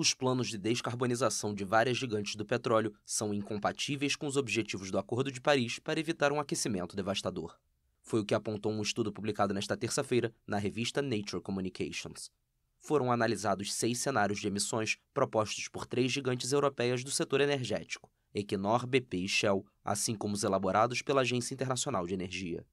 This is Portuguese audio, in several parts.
os planos de descarbonização de várias gigantes do petróleo são incompatíveis com os objetivos do Acordo de Paris para evitar um aquecimento devastador. Foi o que apontou um estudo publicado nesta terça-feira na revista Nature Communications. Foram analisados seis cenários de emissões propostos por três gigantes europeias do setor energético, Equinor, BP e Shell, assim como os elaborados pela Agência Internacional de Energia.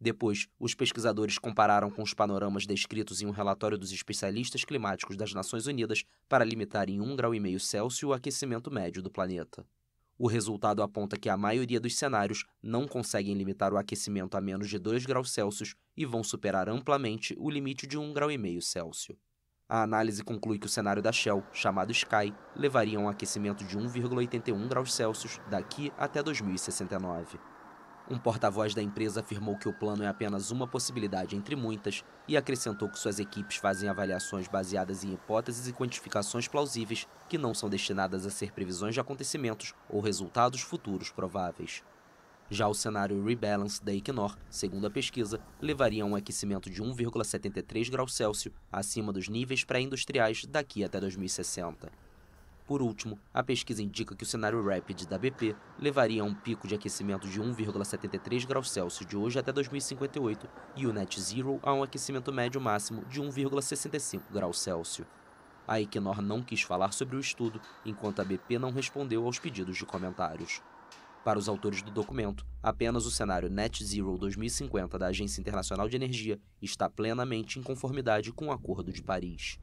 Depois, os pesquisadores compararam com os panoramas descritos em um relatório dos especialistas climáticos das Nações Unidas para limitar em 1,5 grau Celsius o aquecimento médio do planeta. O resultado aponta que a maioria dos cenários não conseguem limitar o aquecimento a menos de 2 graus Celsius e vão superar amplamente o limite de 1,5 grau Celsius. A análise conclui que o cenário da Shell, chamado Sky, levaria a um aquecimento de 1,81 graus Celsius daqui até 2069. Um porta-voz da empresa afirmou que o plano é apenas uma possibilidade entre muitas e acrescentou que suas equipes fazem avaliações baseadas em hipóteses e quantificações plausíveis que não são destinadas a ser previsões de acontecimentos ou resultados futuros prováveis. Já o cenário Rebalance da Equinor, segundo a pesquisa, levaria a um aquecimento de 1,73 graus Celsius acima dos níveis pré-industriais daqui até 2060. Por último, a pesquisa indica que o cenário RAPID da BP levaria a um pico de aquecimento de 1,73 graus Celsius de hoje até 2058 e o net zero a um aquecimento médio máximo de 1,65 graus Celsius. A Equinor não quis falar sobre o estudo, enquanto a BP não respondeu aos pedidos de comentários. Para os autores do documento, apenas o cenário Net Zero 2050 da Agência Internacional de Energia está plenamente em conformidade com o Acordo de Paris.